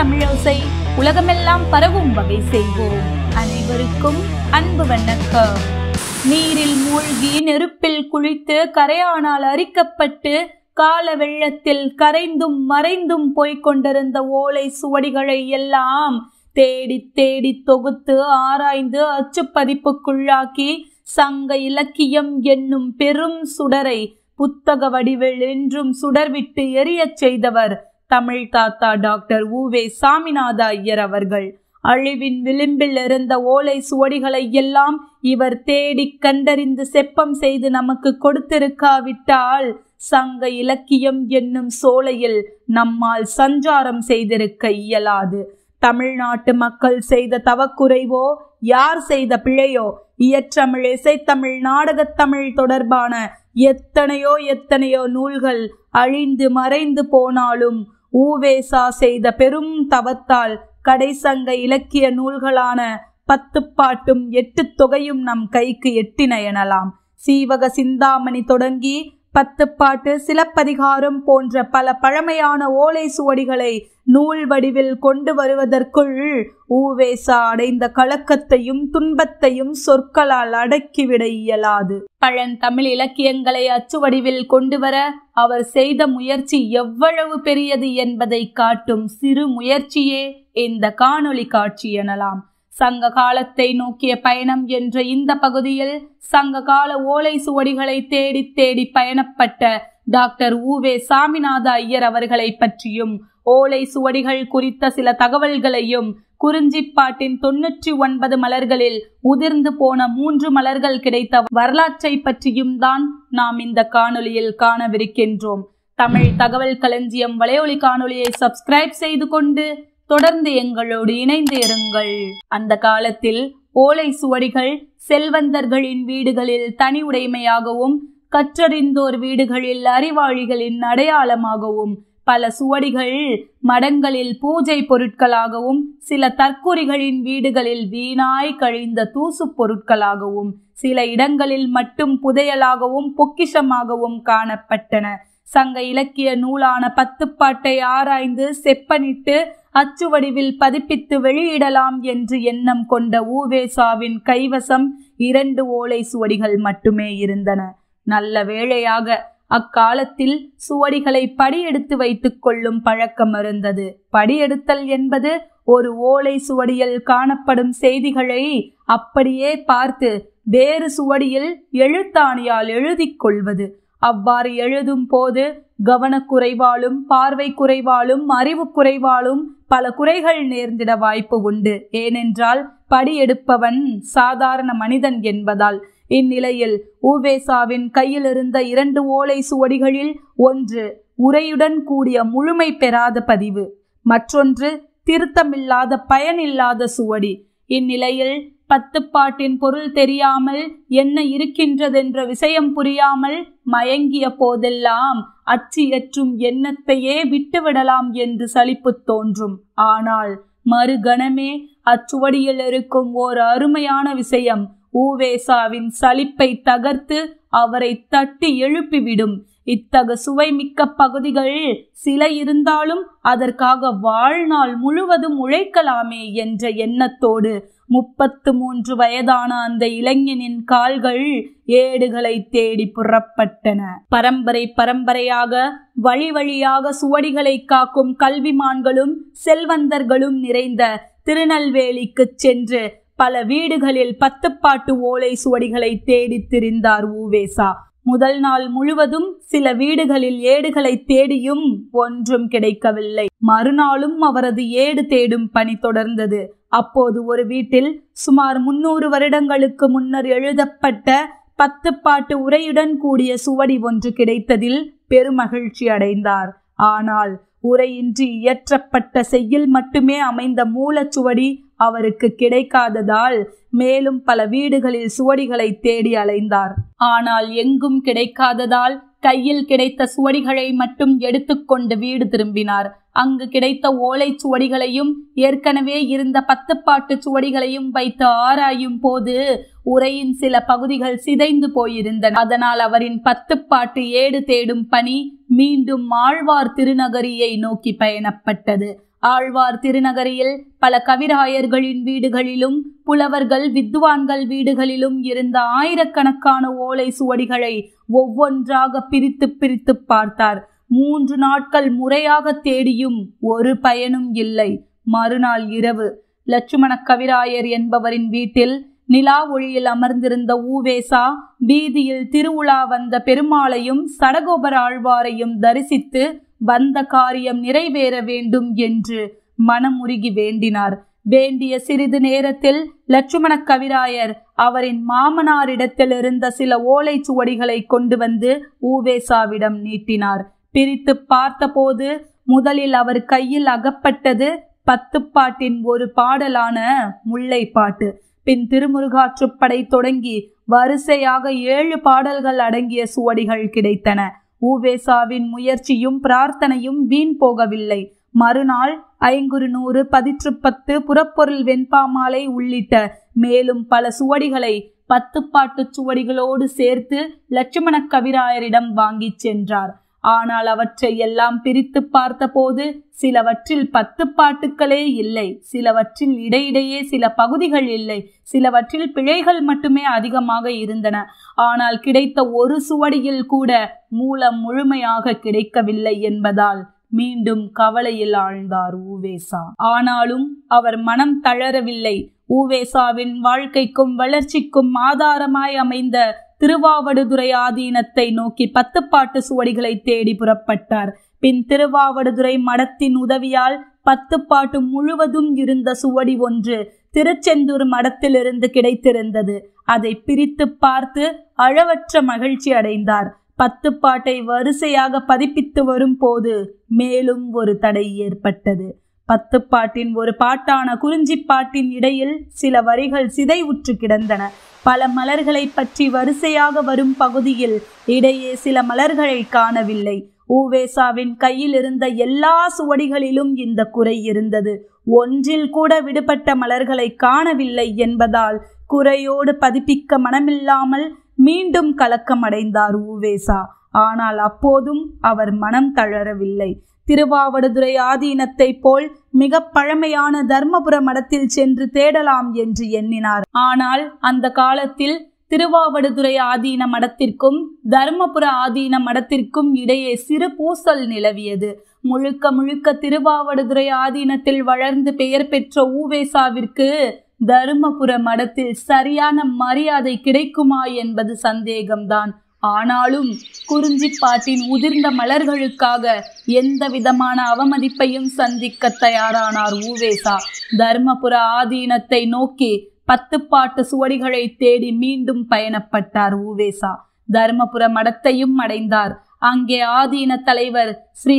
தமிழோசை உலகமெல்லாம் பரவும் வகை செய்வோம் அனைவருக்கும் அன்பு வணக்கம் நீரில் மூழ்கி நெருப்பில் குளித்து கரையானால் அரிக்கப்பட்டு கால வெள்ளத்தில் கரைந்தும் மறைந்தும் போய்க் கொண்டிருந்த ஓலை சுவடிகளை எல்லாம் தேடி தேடி தொகுத்து ஆராய்ந்து அச்சுப்பதிப்புக்குள்ளாக்கி சங்க இலக்கியம் என்னும் பெரும் சுடரை புத்தக வடிவில் என்றும் சுடர்விட்டு எரியச் செய்தவர் தமிழ் தாத்தா டாக்டர் ஊவே சாமிநாத ஐயர் அவர்கள் அழிவின் விளிம்பில் இருந்த ஓலை சுவடிகளை எல்லாம் இவர் தேடி கண்டறிந்து செப்பம் செய்து நமக்கு கொடுத்திருக்காவிட்டால் சங்க இலக்கியம் என்னும் சோலையில் நம்மால் சஞ்சாரம் செய்திருக்க இயலாது தமிழ்நாட்டு மக்கள் செய்த தவக்குறைவோ யார் செய்த பிழையோ இயற்றமிழ் இசைத்தமிழ் நாடகத்தமிழ் தொடர்பான எத்தனையோ எத்தனையோ நூல்கள் அழிந்து மறைந்து போனாலும் ஊவேசா செய்த பெரும் தவத்தால் கடைசங்க இலக்கிய நூல்களான பத்து பாட்டும் எட்டு தொகையும் நம் கைக்கு எட்டின எனலாம் சீவக சிந்தாமணி தொடங்கி பத்துப்பாட்டு சிலப்பதிகாரம் போன்ற பல பழமையான ஓலை சுவடிகளை நூல் வடிவில் கொண்டு வருவதற்குள் ஊவேசா அடைந்த கலக்கத்தையும் துன்பத்தையும் சொற்களால் அடக்கிவிட இயலாது பழந்தமிழ் இலக்கியங்களை அச்சு வடிவில் கொண்டு வர அவர் செய்த முயற்சி எவ்வளவு பெரியது என்பதை காட்டும் சிறு முயற்சியே இந்த காணொளி காட்சி எனலாம் சங்க காலத்தை நோக்கிய பயணம் என்ற இந்த பகுதியில் சங்க கால ஓலை சுவடிகளை தேடி தேடி பயணப்பட்ட டாக்டர் ஊவே சாமிநாத ஐயர் அவர்களை பற்றியும் ஓலை சுவடிகள் குறித்த சில தகவல்களையும் குறிஞ்சிப்பாட்டின் தொன்னூற்றி ஒன்பது மலர்களில் உதிர்ந்து போன மூன்று மலர்கள் கிடைத்த வரலாற்றை பற்றியும் தான் நாம் இந்த காணொலியில் காணவிருக்கின்றோம் தமிழ் தகவல் களஞ்சியம் வலையொலி காணொலியை சப்ஸ்கிரைப் செய்து கொண்டு தொடர்ந்து எங்களோடு இணைந்து இருங்கள் அந்த காலத்தில் ஓலை சுவடிகள் செல்வந்தர்களின் வீடுகளில் தனி உடைமையாகவும் கற்றறிந்தோர் வீடுகளில் அறிவாளிகளின் அடையாளமாகவும் பல சுவடிகள் மடங்களில் பூஜை பொருட்களாகவும் சில தற்கூரிகளின் வீடுகளில் வீணாய் கழிந்த தூசு பொருட்களாகவும் சில இடங்களில் மட்டும் புதையலாகவும் பொக்கிஷமாகவும் காணப்பட்டன சங்க இலக்கிய நூலான பத்துப்பாட்டை ஆராய்ந்து செப்பனிட்டு அச்சுவடிவில் பதிப்பித்து வெளியிடலாம் என்று எண்ணம் கொண்ட ஊவேசாவின் கைவசம் இரண்டு ஓலை சுவடிகள் மட்டுமே இருந்தன நல்ல வேளையாக அக்காலத்தில் சுவடிகளை படியெடுத்து வைத்துக் கொள்ளும் பழக்கம் இருந்தது படியெடுத்தல் என்பது ஒரு ஓலை சுவடியில் காணப்படும் செய்திகளை அப்படியே பார்த்து வேறு சுவடியில் எழுத்தாணியால் எழுதி கொள்வது அவ்வாறு எழுதும் போது கவனக்குறைவாலும் பார்வை குறைவாலும் அறிவு குறைவாலும் பல குறைகள் நேர்ந்திட வாய்ப்பு உண்டு ஏனென்றால் படி எடுப்பவன் சாதாரண மனிதன் என்பதால் இந்நிலையில் ஊவேசாவின் கையில் இருந்த இரண்டு ஓலை சுவடிகளில் ஒன்று உரையுடன் கூடிய முழுமை பெறாத பதிவு மற்றொன்று திருத்தமில்லாத பயனில்லாத சுவடி இந்நிலையில் பத்துப்பாட்டின் பொருள் தெரியாமல் என்ன இருக்கின்றதென்ற விஷயம் புரியாமல் மயங்கிய போதெல்லாம் அச்சு எற்றும் எண்ணத்தையே விட்டுவிடலாம் என்று சலிப்பு தோன்றும் ஆனால் மறுகணமே அச்சுவடியில் இருக்கும் ஓர் அருமையான விஷயம் ஊவேசாவின் சலிப்பை தகர்த்து அவரை தட்டி எழுப்பிவிடும் இத்தகு சுவைமிக்க பகுதிகள் சில இருந்தாலும் அதற்காக வாழ்நாள் முழுவதும் உழைக்கலாமே என்ற எண்ணத்தோடு முப்பத்து மூன்று வயதான அந்த இளைஞனின் கால்கள் ஏடுகளை தேடி புறப்பட்டன பரம்பரை பரம்பரையாக வழி வழியாக சுவடிகளை காக்கும் கல்விமான்களும் செல்வந்தர்களும் நிறைந்த திருநெல்வேலிக்கு சென்று பல வீடுகளில் பத்துப்பாட்டு ஓலை சுவடிகளை தேடி திரிந்தார் ஊவேசா முதல் நாள் முழுவதும் சில வீடுகளில் ஏடுகளை தேடியும் ஒன்றும் கிடைக்கவில்லை மறுநாளும் அவரது ஏடு தேடும் பணி தொடர்ந்தது அப்போது ஒரு வீட்டில் சுமார் முன்னூறு வருடங்களுக்கு முன்னர் எழுதப்பட்ட பத்து பாட்டு உரையுடன் கூடிய சுவடி ஒன்று கிடைத்ததில் பெருமகிழ்ச்சி அடைந்தார் ஆனால் உரையின்றி இயற்றப்பட்ட செய்யில் மட்டுமே அமைந்த மூலச்சுவடி அவருக்கு கிடைக்காததால் மேலும் பல வீடுகளில் சுவடிகளை தேடி அலைந்தார் ஆனால் எங்கும் கிடைக்காததால் கையில் கிடைத்த சுவடிகளை மட்டும் எடுத்துக்கொண்டு வீடு திரும்பினார் அங்கு கிடைத்த ஓலை சுவடிகளையும் ஏற்கனவே இருந்த பாட்டு சுவடிகளையும் வைத்து ஆராயும் போது உரையின் சில பகுதிகள் சிதைந்து போயிருந்தன அதனால் அவரின் பத்துப்பாட்டு ஏடு தேடும் பணி மீண்டும் ஆழ்வார் திருநகரியை நோக்கி பயணப்பட்டது ஆழ்வார் திருநகரியில் பல கவிராயர்களின் வீடுகளிலும் புலவர்கள் வித்வான்கள் வீடுகளிலும் இருந்த ஆயிரக்கணக்கான ஓலை சுவடிகளை ஒவ்வொன்றாக பிரித்து பிரித்து பார்த்தார் மூன்று நாட்கள் முறையாக தேடியும் ஒரு பயனும் இல்லை மறுநாள் இரவு லட்சுமண கவிராயர் என்பவரின் வீட்டில் நிலா ஒளியில் அமர்ந்திருந்த ஊவேசா வீதியில் திருவிழா வந்த பெருமாளையும் சடகோபர் ஆழ்வாரையும் தரிசித்து வந்த காரியம் நிறைவேற வேண்டும் என்று மனமுருகி வேண்டினார் வேண்டிய சிறிது நேரத்தில் லட்சுமண கவிராயர் அவரின் மாமனாரிடத்தில் இருந்த சில ஓலை சுவடிகளை கொண்டு வந்து ஊவேசாவிடம் நீட்டினார் பிரித்து பார்த்தபோது முதலில் அவர் கையில் அகப்பட்டது பத்துப்பாட்டின் ஒரு பாடலான முல்லை பாட்டு பின் திருமுருகாற்றுப்படை தொடங்கி வரிசையாக ஏழு பாடல்கள் அடங்கிய சுவடிகள் கிடைத்தன ஊவேசாவின் முயற்சியும் பிரார்த்தனையும் வீண் போகவில்லை மறுநாள் ஐங்குறு நூறு பதிற்று பத்து புறப்பொருள் வெண்பாமாலை உள்ளிட்ட மேலும் பல சுவடிகளை பாட்டு சுவடிகளோடு சேர்த்து லட்சுமண கவிராயரிடம் வாங்கிச் சென்றார் ஆனால் அவற்றை எல்லாம் பிரித்து பார்த்தபோது சிலவற்றில் பத்து பாட்டுக்களே இல்லை சிலவற்றில் இடையிடையே சில பகுதிகள் இல்லை சிலவற்றில் பிழைகள் மட்டுமே அதிகமாக இருந்தன ஆனால் கிடைத்த ஒரு சுவடியில் கூட மூலம் முழுமையாக கிடைக்கவில்லை என்பதால் மீண்டும் கவலையில் ஆழ்ந்தார் ஊவேசா ஆனாலும் அவர் மனம் தளரவில்லை ஊவேசாவின் வாழ்க்கைக்கும் வளர்ச்சிக்கும் ஆதாரமாய் அமைந்த திருவாவடுதுறை ஆதீனத்தை நோக்கி பத்துப்பாட்டு சுவடிகளை தேடி புறப்பட்டார் பின் திருவாவடுதுறை மடத்தின் உதவியால் பத்துப்பாட்டு முழுவதும் இருந்த சுவடி ஒன்று திருச்செந்தூர் மடத்திலிருந்து கிடைத்திருந்தது அதை பிரித்து பார்த்து அளவற்ற மகிழ்ச்சி அடைந்தார் பத்துப்பாட்டை வரிசையாக பதிப்பித்து வரும் போது மேலும் ஒரு தடை ஏற்பட்டது பத்து பாட்டின் ஒரு பாட்டான குறிஞ்சிப்பாட்டின் இடையில் சில வரிகள் சிதைவுற்று கிடந்தன பல மலர்களை பற்றி வரிசையாக வரும் பகுதியில் இடையே சில மலர்களை காணவில்லை ஊவேசாவின் கையில் இருந்த எல்லா சுவடிகளிலும் இந்த குறை இருந்தது ஒன்றில் கூட விடுபட்ட மலர்களை காணவில்லை என்பதால் குறையோடு பதிப்பிக்க மனமில்லாமல் மீண்டும் கலக்கமடைந்தார் ஊவேசா ஆனால் அப்போதும் அவர் மனம் தளரவில்லை திருவாவடுதுறை ஆதீனத்தைப் போல் மிக பழமையான தர்மபுர மடத்தில் சென்று தேடலாம் என்று எண்ணினார் ஆனால் அந்த காலத்தில் திருவாவடுதுறை ஆதீன மடத்திற்கும் தர்மபுர ஆதீன மடத்திற்கும் இடையே சிறு பூசல் நிலவியது முழுக்க முழுக்க திருவாவடுதுறை ஆதீனத்தில் வளர்ந்து பெயர் பெற்ற ஊவேசாவிற்கு தருமபுர மடத்தில் சரியான மரியாதை கிடைக்குமா என்பது சந்தேகம்தான் ஆனாலும் குறிஞ்சிப்பாட்டின் உதிர்ந்த மலர்களுக்காக எந்த விதமான அவமதிப்பையும் சந்திக்க தயாரானார் ஊவேசா தர்மபுர ஆதீனத்தை நோக்கி பத்துப்பாட்டு சுவடிகளை தேடி மீண்டும் பயணப்பட்டார் ஊவேசா தர்மபுர மடத்தையும் அடைந்தார் அங்கே ஆதீன தலைவர் ஸ்ரீ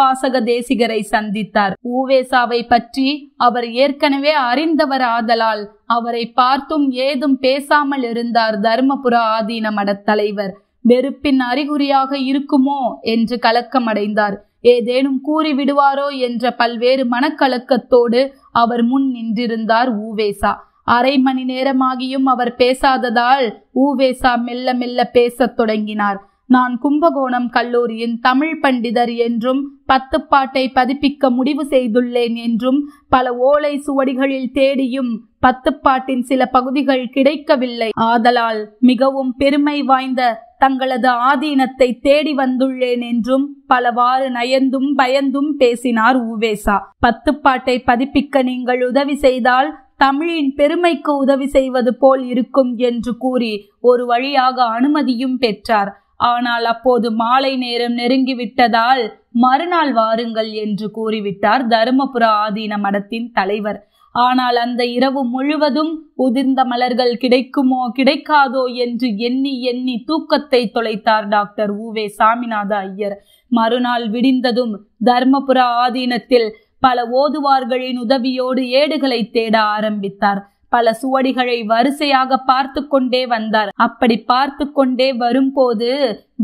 வாசக தேசிகரை சந்தித்தார் ஊவேசாவை பற்றி அவர் ஏற்கனவே அறிந்தவர் ஆதலால் அவரை பார்த்தும் ஏதும் பேசாமல் இருந்தார் தர்மபுர ஆதீன தலைவர் வெறுப்பின் அறிகுறியாக இருக்குமோ என்று கலக்கமடைந்தார் ஏதேனும் கூறி விடுவாரோ என்ற பல்வேறு மனக்கலக்கத்தோடு அவர் முன் நின்றிருந்தார் ஊவேசா அரை மணி நேரமாகியும் அவர் பேசாததால் ஊவேசா மெல்ல மெல்ல பேசத் தொடங்கினார் நான் கும்பகோணம் கல்லூரியின் தமிழ் பண்டிதர் என்றும் பத்துப்பாட்டை பதிப்பிக்க முடிவு செய்துள்ளேன் என்றும் பல ஓலை சுவடிகளில் தேடியும் பத்துப்பாட்டின் சில பகுதிகள் கிடைக்கவில்லை ஆதலால் மிகவும் பெருமை வாய்ந்த தங்களது ஆதீனத்தை தேடி வந்துள்ளேன் என்றும் பலவாறு நயந்தும் பயந்தும் பேசினார் உவேசா பத்துப்பாட்டை பதிப்பிக்க நீங்கள் உதவி செய்தால் தமிழின் பெருமைக்கு உதவி செய்வது போல் இருக்கும் என்று கூறி ஒரு வழியாக அனுமதியும் பெற்றார் ஆனால் அப்போது மாலை நேரம் நெருங்கிவிட்டதால் மறுநாள் வாருங்கள் என்று கூறிவிட்டார் தருமபுர ஆதீன மடத்தின் தலைவர் ஆனால் அந்த இரவு முழுவதும் உதிர்ந்த மலர்கள் கிடைக்குமோ கிடைக்காதோ என்று எண்ணி எண்ணி தூக்கத்தை தொலைத்தார் டாக்டர் ஊவே சாமிநாத ஐயர் மறுநாள் விடிந்ததும் தர்மபுர ஆதீனத்தில் பல ஓதுவார்களின் உதவியோடு ஏடுகளை தேட ஆரம்பித்தார் பல சுவடிகளை வரிசையாக பார்த்து கொண்டே வந்தார் அப்படி பார்த்து கொண்டே வரும்போது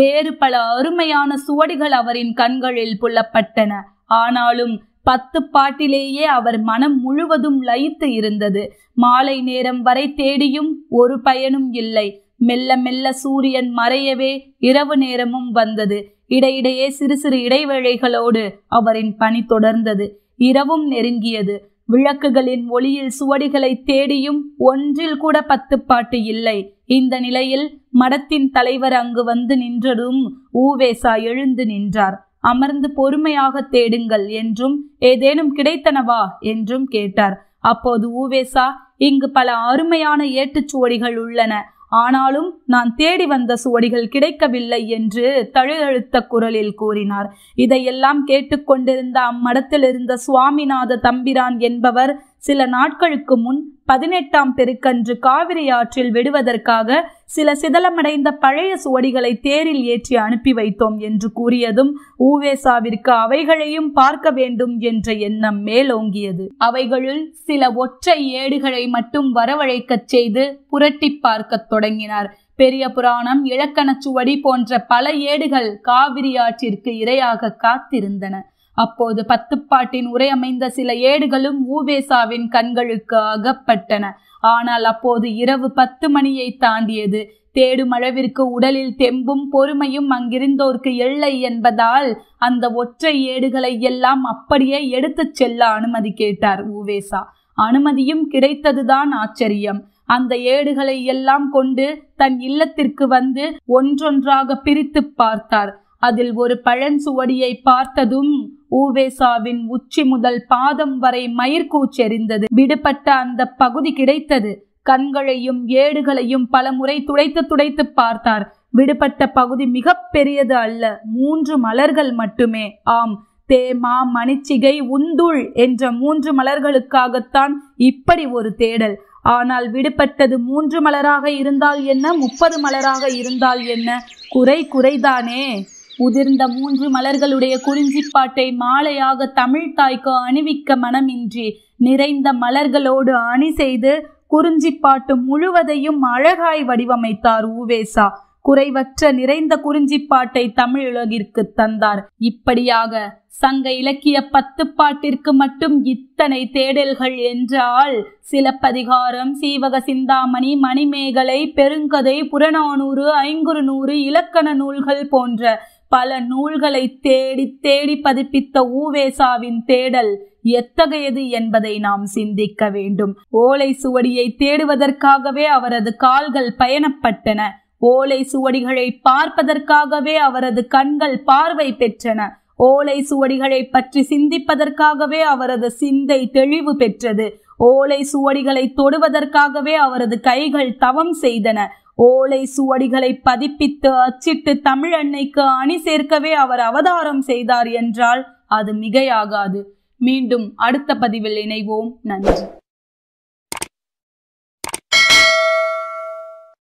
வேறு பல அருமையான சுவடிகள் அவரின் கண்களில் புலப்பட்டன ஆனாலும் பத்து பாட்டிலேயே அவர் மனம் முழுவதும் லயித்து இருந்தது மாலை நேரம் வரை தேடியும் ஒரு பயனும் இல்லை மெல்ல மெல்ல சூரியன் மறையவே இரவு நேரமும் வந்தது இடையிடையே சிறு சிறு இடைவேளைகளோடு அவரின் பணி தொடர்ந்தது இரவும் நெருங்கியது விளக்குகளின் ஒளியில் சுவடிகளை தேடியும் ஒன்றில் கூட பத்து பாட்டு இல்லை இந்த நிலையில் மடத்தின் தலைவர் அங்கு வந்து நின்றதும் ஊவேசா எழுந்து நின்றார் அமர்ந்து பொறுமையாக தேடுங்கள் என்றும் ஏதேனும் கிடைத்தனவா என்றும் கேட்டார் அப்போது ஊவேசா இங்கு பல அருமையான ஏட்டுச்சுவடிகள் உள்ளன ஆனாலும் நான் தேடி வந்த சுவடிகள் கிடைக்கவில்லை என்று தழுதழுத்த குரலில் கூறினார் இதையெல்லாம் கேட்டுக்கொண்டிருந்த அம்மடத்தில் இருந்த சுவாமிநாத தம்பிரான் என்பவர் சில நாட்களுக்கு முன் பதினெட்டாம் பெருக்கன்று காவிரி ஆற்றில் விடுவதற்காக சில சிதலமடைந்த பழைய சுவடிகளை தேரில் ஏற்றி அனுப்பி வைத்தோம் என்று கூறியதும் ஊவேசாவிற்கு அவைகளையும் பார்க்க வேண்டும் என்ற எண்ணம் மேலோங்கியது அவைகளுள் சில ஒற்றை ஏடுகளை மட்டும் வரவழைக்கச் செய்து புரட்டி பார்க்கத் தொடங்கினார் பெரிய புராணம் இலக்கணச்சுவடி போன்ற பல ஏடுகள் காவிரி ஆற்றிற்கு இரையாக காத்திருந்தன அப்போது பத்துப்பாட்டின் உரையமைந்த சில ஏடுகளும் ஊவேசாவின் கண்களுக்கு அகப்பட்டன ஆனால் அப்போது இரவு பத்து மணியை தாண்டியது தேடும் அளவிற்கு உடலில் தெம்பும் பொறுமையும் அங்கிருந்தோர்க்கு எல்லை என்பதால் அந்த ஒற்றை ஏடுகளை எல்லாம் அப்படியே எடுத்துச் செல்ல அனுமதி கேட்டார் ஊவேசா அனுமதியும் கிடைத்ததுதான் ஆச்சரியம் அந்த ஏடுகளை எல்லாம் கொண்டு தன் இல்லத்திற்கு வந்து ஒன்றொன்றாக பிரித்து பார்த்தார் அதில் ஒரு பழஞ்சுவடியை பார்த்ததும் ஊவேசாவின் உச்சி முதல் பாதம் வரை மயிர்கூச்செறிந்தது விடுபட்ட அந்த பகுதி கிடைத்தது கண்களையும் ஏடுகளையும் பல முறை துடைத்து துடைத்து பார்த்தார் விடுபட்ட பகுதி மிக பெரியது அல்ல மூன்று மலர்கள் மட்டுமே ஆம் தேமா மணிச்சிகை உந்துள் என்ற மூன்று மலர்களுக்காகத்தான் இப்படி ஒரு தேடல் ஆனால் விடுபட்டது மூன்று மலராக இருந்தால் என்ன முப்பது மலராக இருந்தால் என்ன குறை குறைதானே உதிர்ந்த மூன்று மலர்களுடைய குறிஞ்சிப்பாட்டை மாலையாக தமிழ்தாய்க்கு அணிவிக்க மனமின்றி நிறைந்த மலர்களோடு அணி செய்து குறிஞ்சிப்பாட்டு முழுவதையும் அழகாய் வடிவமைத்தார் ஊவேசா குறைவற்ற நிறைந்த குறிஞ்சிப்பாட்டை தமிழ் உலகிற்கு தந்தார் இப்படியாக சங்க இலக்கிய பத்து பாட்டிற்கு மட்டும் இத்தனை தேடல்கள் என்றால் சிலப்பதிகாரம் சீவக சிந்தாமணி மணிமேகலை பெருங்கதை புறநானூறு ஐங்குறுநூறு இலக்கண நூல்கள் போன்ற பல நூல்களை தேடி தேடி பதிப்பித்த ஊவேசாவின் தேடல் எத்தகையது என்பதை நாம் சிந்திக்க வேண்டும் ஓலை சுவடியை தேடுவதற்காகவே அவரது கால்கள் பயணப்பட்டன ஓலை சுவடிகளை பார்ப்பதற்காகவே அவரது கண்கள் பார்வை பெற்றன ஓலை சுவடிகளை பற்றி சிந்திப்பதற்காகவே அவரது சிந்தை தெளிவு பெற்றது ஓலை சுவடிகளை தொடுவதற்காகவே அவரது கைகள் தவம் செய்தன ஓலை சுவடிகளை பதிப்பித்து அச்சிட்டு தமிழ் அன்னைக்கு அணி சேர்க்கவே அவர் அவதாரம் செய்தார் என்றால் அது மிகையாகாது மீண்டும் அடுத்த பதிவில் இணைவோம் நன்றி